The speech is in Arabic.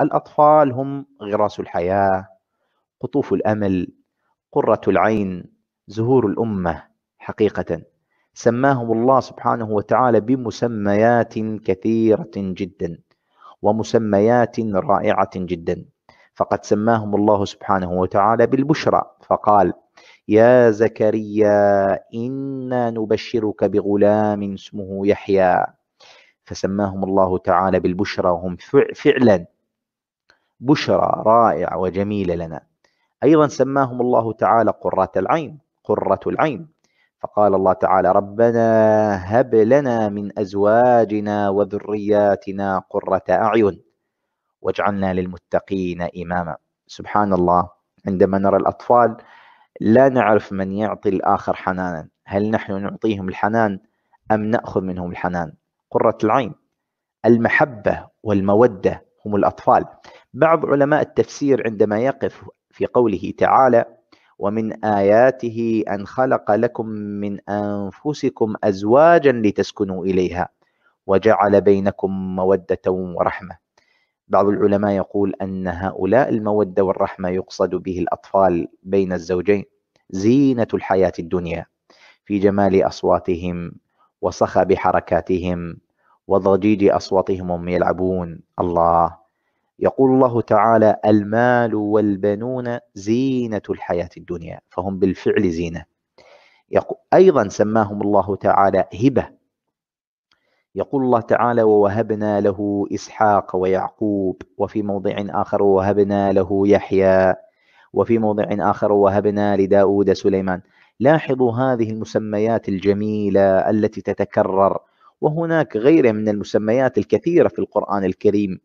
الأطفال هم غراس الحياة قطوف الأمل قرة العين زهور الأمة حقيقة سماهم الله سبحانه وتعالى بمسميات كثيرة جدا ومسميات رائعة جدا فقد سماهم الله سبحانه وتعالى بالبشرى فقال يا زكريا إنا نبشرك بغلام اسمه يحيى فسماهم الله تعالى بالبشرى وهم فعلا بشرى رائعة وجميلة لنا أيضا سماهم الله تعالى قرة العين قرة العين فقال الله تعالى ربنا هب لنا من أزواجنا وذرياتنا قرة أعين واجعلنا للمتقين إماما سبحان الله عندما نرى الأطفال لا نعرف من يعطي الآخر حنانا هل نحن نعطيهم الحنان أم نأخذ منهم الحنان قرة العين المحبة والمودة هم الأطفال بعض علماء التفسير عندما يقف في قوله تعالى ومن آياته أن خلق لكم من أنفسكم أزواجا لتسكنوا إليها وجعل بينكم مودة ورحمة بعض العلماء يقول أن هؤلاء المودة والرحمة يقصد به الأطفال بين الزوجين زينة الحياة الدنيا في جمال أصواتهم وصخب حركاتهم وضجيج أصواتهم وهم يلعبون الله يقول الله تعالى المال والبنون زينة الحياة الدنيا فهم بالفعل زينة أيضا سماهم الله تعالى هبة يقول الله تعالى ووهبنا له إسحاق ويعقوب وفي موضع آخر ووهبنا له يحيى وفي موضع آخر وهبنا لداود سليمان لاحظوا هذه المسميات الجميلة التي تتكرر وهناك غيره من المسميات الكثيرة في القرآن الكريم